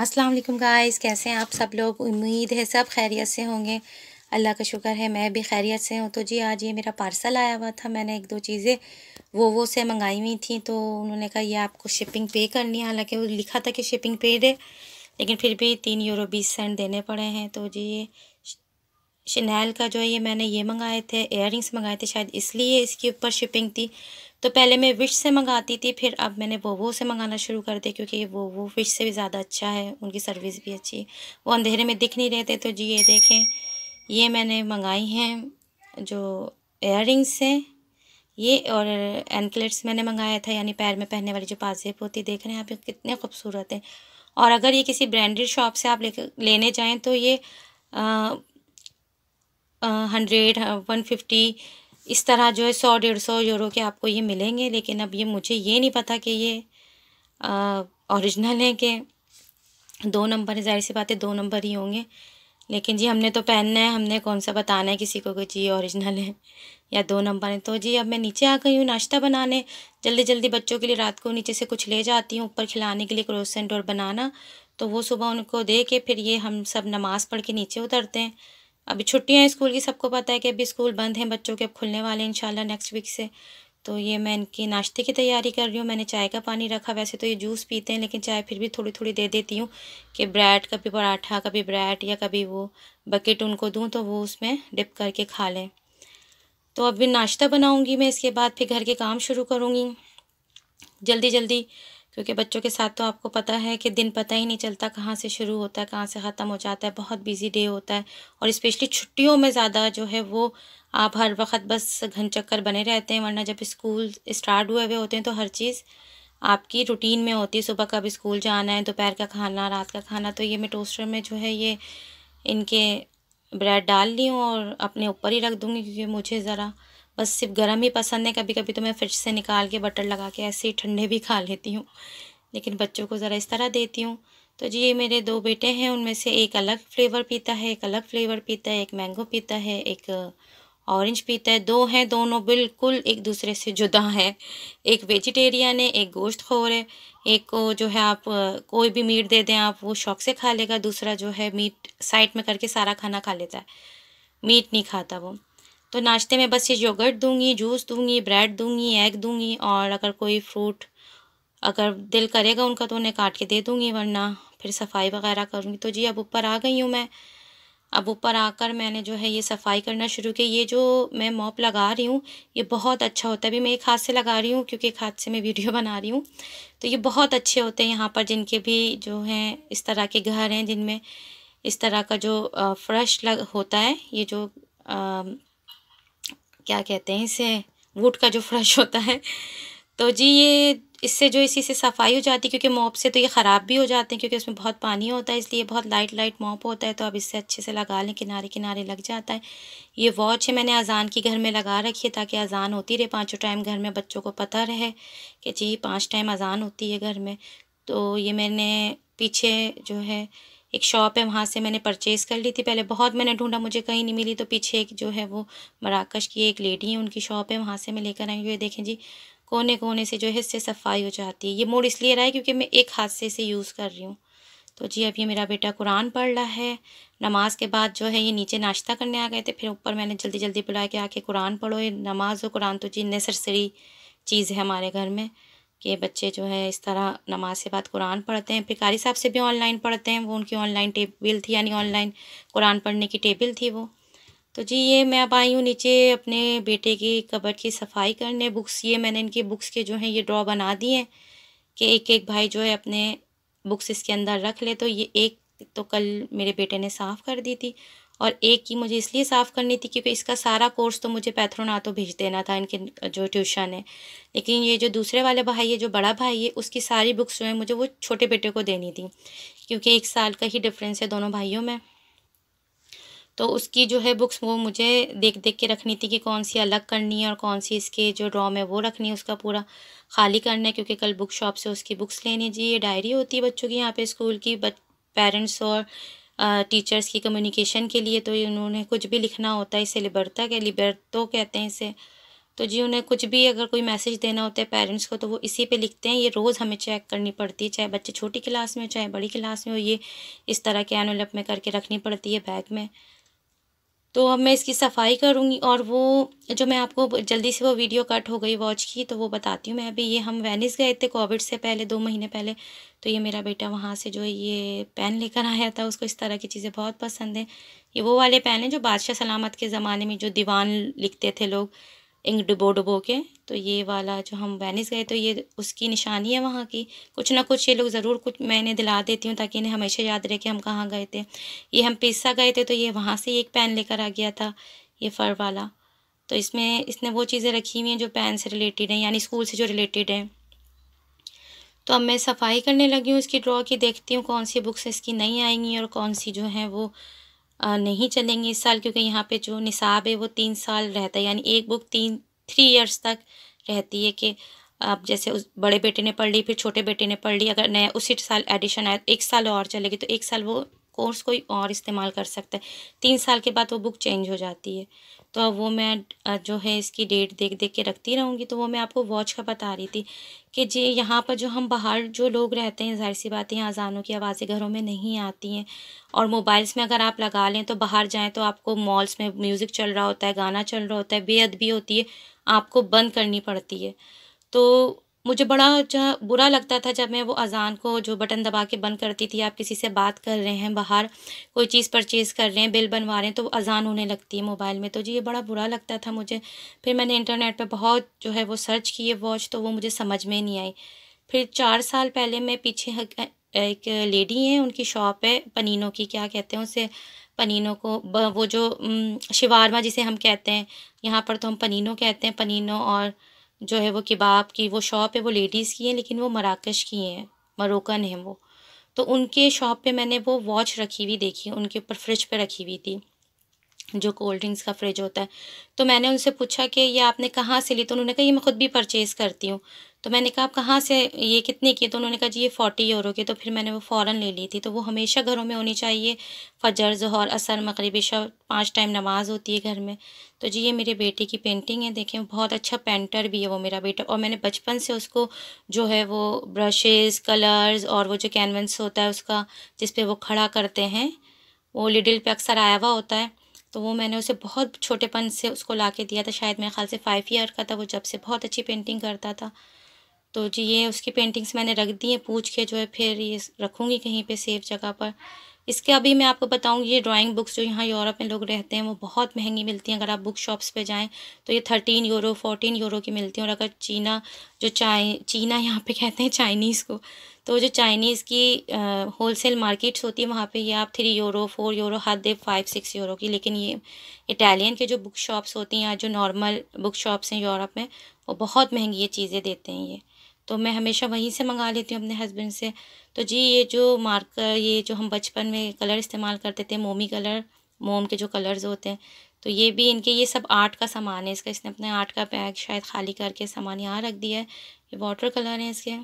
अस्सलाम वालेकुम गाइस कैसे हैं आप सब लोग उम्मीद है सब खैरियत से होंगे अल्लाह का शुक्र है मैं भी खैरियत से हूँ तो जी आज ये मेरा पार्सल आया हुआ था मैंने एक दो चीज़ें वो वो से मंगाई हुई थी तो उन्होंने कहा ये आपको शिपिंग पे करनी है हालांकि वो लिखा था कि शिपिंग पेड है लेकिन फिर भी तीन यूरो बीस सेंट देने पड़े हैं तो जी ये शनैल का जो है ये मैंने ये मंगाए थे एयर मंगाए थे शायद इसलिए इसके ऊपर शिपिंग थी तो पहले मैं विश से मंगाती थी फिर अब मैंने वोवो से मंगाना शुरू कर दिया क्योंकि ये वोवो विश से भी ज़्यादा अच्छा है उनकी सर्विस भी अच्छी है वो अंधेरे में दिख नहीं रहे थे तो जी ये देखें ये मैंने मंगाई हैं जो एयर रिंग्स हैं ये और एनकलेट्स मैंने मंगाया था यानी पैर में पहनने वाली जो पाजेब होती देख रहे हैं आप कितने खूबसूरत हैं और अगर ये किसी ब्रांडेड शॉप से आप लेने जाएँ तो ये हंड्रेड वन फिफ्टी इस तरह जो है सौ डेढ़ सौ यूरो के आपको ये मिलेंगे लेकिन अब ये मुझे ये नहीं पता कि ये ओरिजिनल है कि दो नंबर है जाहिर सी बात है दो नंबर ही होंगे लेकिन जी हमने तो पहनना है हमने कौन सा बताना है किसी को कि जी ओरिजिनल है या दो नंबर है तो जी अब मैं नीचे आ गई हूँ नाश्ता बनाने जल्दी जल्दी बच्चों के लिए रात को नीचे से कुछ ले जाती हूँ ऊपर खिलाने के लिए क्रोसेंट और बनाना तो वो सुबह उनको दे के फिर ये हम सब नमाज़ पढ़ के नीचे उतरते हैं अभी छुट्टियाँ हैं स्कूल की सबको पता है कि अभी स्कूल बंद हैं बच्चों के अब खुलने वाले हैं इंशाल्लाह नेक्स्ट वीक से तो ये मैं इनकी नाश्ते की तैयारी कर रही हूँ मैंने चाय का पानी रखा वैसे तो ये जूस पीते हैं लेकिन चाय फिर भी थोड़ी थोड़ी दे देती हूँ कि ब्रेड कभी पराठा कभी ब्रेड या कभी वो बकेट उनको दूँ तो वो उसमें डिप करके खा लें तो अभी नाश्ता बनाऊँगी मैं इसके बाद फिर घर के काम शुरू करूँगी जल्दी जल्दी क्योंकि बच्चों के साथ तो आपको पता है कि दिन पता ही नहीं चलता कहाँ से शुरू होता है कहाँ से ख़त्म हो जाता है बहुत बिजी डे होता है और इस्पेशली छुट्टियों में ज़्यादा जो है वो आप हर वक्त बस घन चक्कर बने रहते हैं वरना जब स्कूल स्टार्ट हुए हुए होते हैं तो हर चीज़ आपकी रूटीन में होती है सुबह कब स्कूल जाना है दोपहर का खाना रात का खाना तो ये मैं टोस्टर में जो है ये इनके ब्रेड डाल ली हूँ और अपने ऊपर ही रख दूँगी क्योंकि मुझे ज़रा बस सिर्फ गर्म ही पसंद है कभी कभी तो मैं फ्रिज से निकाल के बटर लगा के ऐसे ही ठंडे भी खा लेती हूँ लेकिन बच्चों को ज़रा इस तरह देती हूँ तो जी ये मेरे दो बेटे हैं उनमें से एक अलग फ्लेवर पीता है एक अलग फ्लेवर पीता है एक मैंगो पीता है एक ऑरेंज पीता है दो हैं दोनों बिल्कुल एक दूसरे से जुदा हैं एक वेजिटेरियन है एक गोश्त खोर है एक को जो है आप कोई भी मीट दे दें आप वो शौक से खा लेगा दूसरा जो है मीट साइड में करके सारा खाना खा लेता है मीट नहीं खाता वो तो नाश्ते में बस ये योगर्ट दूंगी जूस दूंगी ब्रेड दूंगी एग दूंगी और अगर कोई फ्रूट अगर दिल करेगा उनका तो उन्हें काट के दे दूंगी वरना फिर सफाई वगैरह करूँगी तो जी अब ऊपर आ गई हूँ मैं अब ऊपर आकर मैंने जो है ये सफाई करना शुरू की ये जो मैं मॉप लगा रही हूँ ये बहुत अच्छा होता है अभी मैं एक हाथ से लगा रही हूँ क्योंकि एक हाथ से मैं वीडियो बना रही हूँ तो ये बहुत अच्छे होते हैं यहाँ पर जिनके भी जो हैं इस तरह के घर हैं जिनमें इस तरह का जो फ्रेश लग होता है ये जो आ, क्या कहते हैं इसे वुड का जो फ्रश होता है तो जी ये इससे जो इसी से सफाई हो जाती है क्योंकि मोप से तो ये ख़राब भी हो जाते हैं क्योंकि उसमें बहुत पानी होता है इसलिए बहुत लाइट लाइट मोप होता है तो अब इससे अच्छे से लगा लें किनारे किनारे लग जाता है ये वॉच है मैंने अजान की घर में लगा रखी है ताकि अजान होती रहे पाँचों टाइम घर में बच्चों को पता रहे कि जी पाँच टाइम अजान होती है घर में तो ये मैंने पीछे जो है एक शॉप है वहाँ से मैंने परचेज़ कर ली थी पहले बहुत मैंने ढूंढा मुझे कहीं नहीं मिली तो पीछे एक जो है वो मराकश की एक लेडी है उनकी शॉप है वहाँ से मैं लेकर आई हूँ ये देखें जी कोने कोने से जो है इससे सफाई हो जाती है ये मोड़ इसलिए रहा है क्योंकि मैं एक हाथ से इसे यूज़ कर रही हूँ तो जी अब ये मेरा बेटा कुरान पढ़ रहा है नमाज के बाद जो है ये नीचे नाश्ता करने आ गए थे फिर ऊपर मैंने जल्दी जल्दी बुलाया कि आके कुरान पढ़ो ये नमाज और कुरान तो जी नेसेसरी चीज़ है हमारे घर में कि बच्चे जो है इस तरह नमाज के बाद कुरान पढ़ते हैं फिर कारी साहब से भी ऑनलाइन पढ़ते हैं वो उनकी ऑनलाइन टेबल थी यानी ऑनलाइन कुरान पढ़ने की टेबल थी वो तो जी ये मैं अब आई हूँ नीचे अपने बेटे की कबर की सफाई करने बुक्स ये मैंने इनकी बुक्स के जो हैं ये ड्रॉ बना दिए हैं कि एक एक भाई जो है अपने बुक्स इसके अंदर रख ले तो ये एक तो कल मेरे बेटे ने साफ़ कर दी थी और एक की मुझे इसलिए साफ़ करनी थी क्योंकि इसका सारा कोर्स तो मुझे तो भेज देना था इनके जो ट्यूशन है लेकिन ये जो दूसरे वाले भाई है जो बड़ा भाई है उसकी सारी बुक्स जो है मुझे वो छोटे बेटे को देनी थी क्योंकि एक साल का ही डिफरेंस है दोनों भाइयों में तो उसकी जो है बुक्स वो मुझे देख देख के रखनी थी कि कौन सी अलग करनी है और कौन सी इसके जो ड्रॉम है वो रखनी है उसका पूरा खाली करना है क्योंकि कल बुक शॉप से उसकी बुक्स लेनी जी ये डायरी होती है बच्चों की यहाँ पे स्कूल की बच पेरेंट्स और टीचर्स की कम्युनिकेशन के लिए तो उन्होंने कुछ भी लिखना होता है इसे लिबर्ता के तो कहते हैं इसे तो जी उन्हें कुछ भी अगर कोई मैसेज देना होता है पेरेंट्स को तो वो इसी पे लिखते हैं ये रोज़ हमें चेक करनी पड़ती है चाहे बच्चे छोटी क्लास में हो चाहे बड़ी क्लास में हो ये इस तरह के एनवेलप में करके रखनी पड़ती है बैग में तो अब मैं इसकी सफाई करूँगी और वो जो मैं आपको जल्दी से वो वीडियो कट हो गई वॉच की तो वो बताती हूँ मैं अभी ये हम वेनिस गए थे कोविड से पहले दो महीने पहले तो ये मेरा बेटा वहाँ से जो ये पेन लेकर आया था उसको इस तरह की चीज़ें बहुत पसंद हैं ये वो वाले पेन हैं जो बादशाह सलामत के ज़माने में जो दीवान लिखते थे लोग इंक डुबो डुबो के तो ये वाला जो हम वेनिस गए तो ये उसकी निशानी है वहाँ की कुछ ना कुछ ये लोग ज़रूर कुछ मैंने दिला देती हूँ ताकि इन्हें हमेशा याद रहे कि हम कहाँ गए थे ये हम पिस्सा गए थे तो ये वहाँ से एक पेन लेकर आ गया था ये फ़र वाला तो इसमें इसने वो चीज़ें रखी हुई हैं जो पेन से रिलेटेड हैं यानी स्कूल से जो रिलेटेड हैं तो अब मैं सफाई करने लगी हूँ इसकी ड्रॉ की देखती हूँ कौन सी बुक्स इसकी नहीं आएंगी और कौन सी जो हैं वो नहीं चलेंगे इस साल क्योंकि यहाँ पे जो निसाब है वो तीन साल रहता है यानी एक बुक तीन थ्री ईयर्स तक रहती है कि अब जैसे उस बड़े बेटे ने पढ़ ली फिर छोटे बेटे ने पढ़ ली अगर नया उसी साल एडिशन आया एक साल और चलेगी तो एक साल वो कोर्स कोई और इस्तेमाल कर सकता है तीन साल के बाद वो बुक चेंज हो जाती है तो वो मैं जो है इसकी डेट देख देख के रखती रहूँगी तो वो मैं आपको वॉच का बता रही थी कि जी यहाँ पर जो हम बाहर जो लोग रहते हैं जाहिर सी बात है अजानों की आवाज़ें घरों में नहीं आती हैं और मोबाइल्स में अगर आप लगा लें तो बाहर जाएँ तो आपको मॉल्स में म्यूज़िक चल रहा होता है गाना चल रहा होता है बेअदबी होती है आपको बंद करनी पड़ती है तो मुझे बड़ा अच्छा बुरा लगता था जब मैं वो अज़ान को जो बटन दबा के बंद करती थी आप किसी से बात कर रहे हैं बाहर कोई चीज़ परचेज़ कर रहे हैं बिल बनवा रहे हैं तो अज़ान होने लगती है मोबाइल में तो जी ये बड़ा बुरा लगता था मुझे फिर मैंने इंटरनेट पर बहुत जो है वो सर्च किए वॉच तो वो मुझे समझ में नहीं आई फिर चार साल पहले मैं पीछे एक लेडी हैं उनकी शॉप है पनीनों की क्या कहते हैं उसे पनीनों को वो जो शिवारमा जिसे हम कहते हैं यहाँ पर तो हम पनीनों कहते हैं पनीनों और जो है वो किबाब की वो शॉप है वो लेडीज़ की है लेकिन वो मराकश की हैं मरोकन हैं वो तो उनके शॉप पे मैंने वो वॉच रखी हुई देखी उनके ऊपर फ्रिज पे रखी हुई थी जो कोल्ड ड्रिंक्स का फ्रिज होता है तो मैंने उनसे पूछा कि ये आपने कहाँ से ली तो उन्होंने कहा ये मैं ख़ुद भी परचेज़ करती हूँ तो मैंने कहा आप कहाँ से ये कितने की तो उन्होंने कहा जी ये फोर्टी यूरो की तो फिर मैंने वो फ़ौरन ले ली थी तो वो हमेशा घरों में होनी चाहिए फजर जहर असर मगरबी पाँच टाइम नमाज़ होती है घर में तो जी ये मेरे बेटे की पेंटिंग है देखें बहुत अच्छा पेंटर भी है वो मेरा बेटा और मैंने बचपन से उसको जो है वो ब्रशेज़ कलर्स और वो जो कैनवस होता है उसका जिस पर वो खड़ा करते हैं वो लिडिल पे अक्सर आया हुआ होता है तो वो मैंने उसे बहुत छोटेपन से उसको ला के दिया था शायद मेरे ख्याल से फ़ाइव ईयर का था वो जब से बहुत अच्छी पेंटिंग करता था तो जी ये उसकी पेंटिंग्स मैंने रख दी हैं पूछ के जो है फिर ये रखूँगी कहीं पे सेफ जगह पर इसके अभी मैं आपको बताऊँ ये ड्राइंग बुक्स जो यहाँ यूरोप में लोग रहते हैं वो बहुत महंगी मिलती हैं अगर आप बुक शॉप्स पे जाएं तो ये थर्टीन यूरो फोर्टीन यूरो की मिलती हैं और अगर चीना जो चाइ चीना यहाँ पे कहते हैं चाइनीज़ को तो जो चाइनीज़ की होलसेल मार्केट्स होती है वहाँ पे ये आप थ्री यूरो फोर यूरो हद दे फाइव सिक्स यूरो की लेकिन ये इटालियन के जो बुक शॉप्स होती हैं या जो नॉर्मल बुक शॉप्स हैं यूरोप में वो बहुत महंगी ये चीज़ें देते हैं ये तो मैं हमेशा वहीं से मंगा लेती हूँ अपने हस्बैंड से तो जी ये जो मार्कर ये जो हम बचपन में कलर इस्तेमाल करते थे मोमी कलर मोम के जो कलर्स होते हैं तो ये भी इनके ये सब आर्ट का सामान है इसका इसने अपने आर्ट का बैग शायद खाली करके सामान यहाँ रख दिया है ये वाटर कलर हैं इसके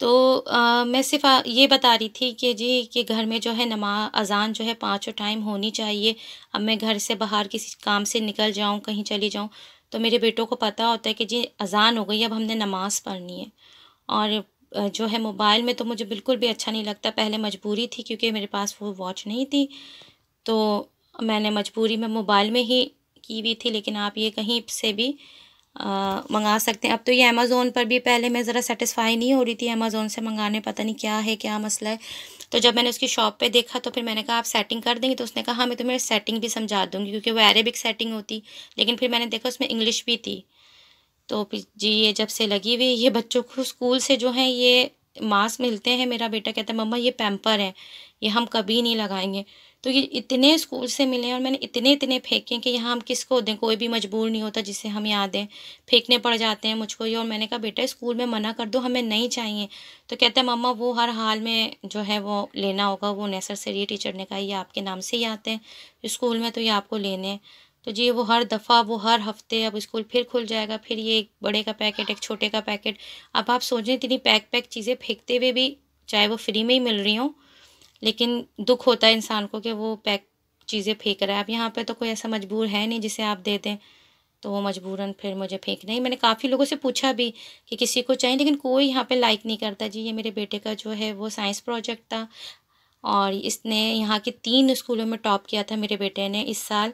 तो आ, मैं सिर्फ ये बता रही थी कि जी कि घर में जो है नमा अज़ान जो है पाँचों टाइम होनी चाहिए अब मैं घर से बाहर किसी काम से निकल जाऊँ कहीं चली जाऊँ तो मेरे बेटों को पता होता है कि जी अज़ान हो गई अब हमने नमाज़ पढ़नी है और जो है मोबाइल में तो मुझे बिल्कुल भी अच्छा नहीं लगता पहले मजबूरी थी क्योंकि मेरे पास वो वॉच नहीं थी तो मैंने मजबूरी में मोबाइल में ही की हुई थी लेकिन आप ये कहीं से भी आ, मंगा सकते हैं अब तो ये अमेज़ोन पर भी पहले मैं ज़रा सेटिस्फाई नहीं हो रही थी अमेज़ोन से मंगाने पता नहीं क्या है क्या मसला है तो जब मैंने उसकी शॉप पे देखा तो फिर मैंने कहा आप सेटिंग कर देंगे तो उसने कहा हाँ मैं तुम्हें सेटिंग भी समझा दूँगी क्योंकि वो अरेबिक सेटिंग होती लेकिन फिर मैंने देखा उसमें इंग्लिश भी थी तो जी ये जब से लगी हुई ये बच्चों को स्कूल से जो है ये मास्क मिलते हैं मेरा बेटा कहता है मम्मा ये पैम्पर है ये हम कभी नहीं लगाएंगे तो ये इतने स्कूल से मिले हैं और मैंने इतने इतने फेंके कि यहाँ हम किसको दें कोई भी मजबूर नहीं होता जिसे हम याद दें फेंकने पड़ जाते हैं मुझको ये और मैंने कहा बेटा स्कूल में मना कर दो हमें नहीं चाहिए तो कहते हैं मम्मा वो हर हाल में जो है वो लेना होगा वो ये टीचर ने कहा ये आपके नाम से ही आते हैं स्कूल में तो ये आपको लेने तो जी वो हर दफ़ा वो हर हफ्ते अब स्कूल फिर खुल जाएगा फिर ये एक बड़े का पैकेट एक छोटे का पैकेट अब आप सोचें इतनी पैक पैक चीज़ें फेंकते हुए भी चाहे वो फ्री में ही मिल रही हों लेकिन दुख होता है इंसान को कि वो पैक चीज़ें फेंक रहा है अब यहाँ पे तो कोई ऐसा मजबूर है नहीं जिसे आप दे दें तो वो मजबूरन फिर मुझे फेंकना ही मैंने काफ़ी लोगों से पूछा भी कि किसी को चाहिए लेकिन कोई यहाँ पे लाइक नहीं करता जी ये मेरे बेटे का जो है वो साइंस प्रोजेक्ट था और इसने यहाँ के तीन स्कूलों में टॉप किया था मेरे बेटे ने इस साल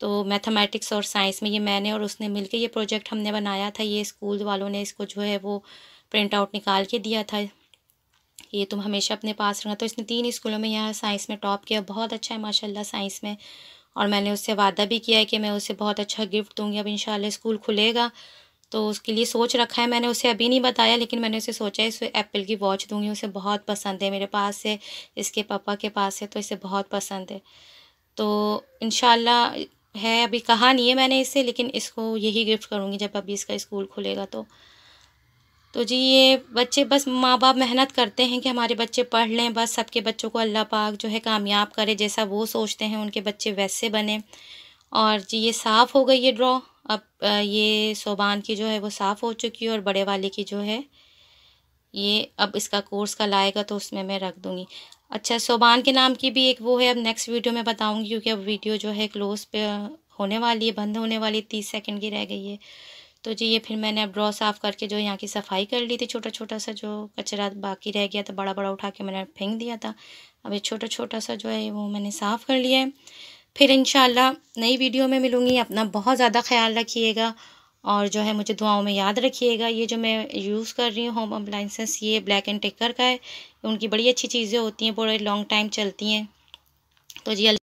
तो मैथमेटिक्स और साइंस में ये मैंने और उसने मिल ये प्रोजेक्ट हमने बनाया था ये स्कूल वालों ने इसको जो है वो प्रिंट आउट निकाल के दिया था ये तुम हमेशा अपने पास रखना तो इसने तीन स्कूलों में यहाँ साइंस में टॉप किया बहुत अच्छा है माशाल्लाह साइंस में और मैंने उससे वादा भी किया है कि मैं उसे बहुत अच्छा गिफ्ट दूंगी अब इन स्कूल खुलेगा तो उसके लिए सोच रखा है मैंने उसे अभी नहीं बताया लेकिन मैंने उसे सोचा है इसे एप्पल की वॉच दूंगी उसे बहुत पसंद है मेरे पास है इसके पापा के पास है तो इसे बहुत पसंद है तो इन है अभी कहा नहीं है मैंने इसे लेकिन इसको यही गिफ्ट करूँगी जब अभी इसका स्कूल खुलेगा तो तो जी ये बच्चे बस माँ बाप मेहनत करते हैं कि हमारे बच्चे पढ़ लें बस सबके बच्चों को अल्लाह पाक जो है कामयाब करे जैसा वो सोचते हैं उनके बच्चे वैसे बने और जी ये साफ़ हो गई ये ड्रॉ अब ये सोबान की जो है वो साफ़ हो चुकी है और बड़े वाले की जो है ये अब इसका कोर्स का लाएगा तो उसमें मैं रख दूँगी अच्छा सोबान के नाम की भी एक वो है अब नेक्स्ट वीडियो में बताऊँगी क्योंकि अब वीडियो जो है क्लोज़ पे होने वाली है बंद होने वाली तीस सेकेंड की रह गई है तो जी ये फिर मैंने अब ड्रॉ साफ़ करके जो यहाँ की सफाई कर ली थी छोटा छोटा सा जो कचरा बाकी रह गया था बड़ा बड़ा उठा के मैंने फेंक दिया था अब ये छोटा छोटा सा जो है वो मैंने साफ़ कर लिया है फिर इन नई वीडियो में मिलूँगी अपना बहुत ज़्यादा ख्याल रखिएगा और जो है मुझे दुआओं में याद रखिएगा ये जो मैं यूज़ कर रही हूँ होम अप्लाइंसेस ये ब्लैक एंड टेकर का है उनकी बड़ी अच्छी चीज़ें होती हैं बड़े लॉन्ग टाइम चलती हैं तो जी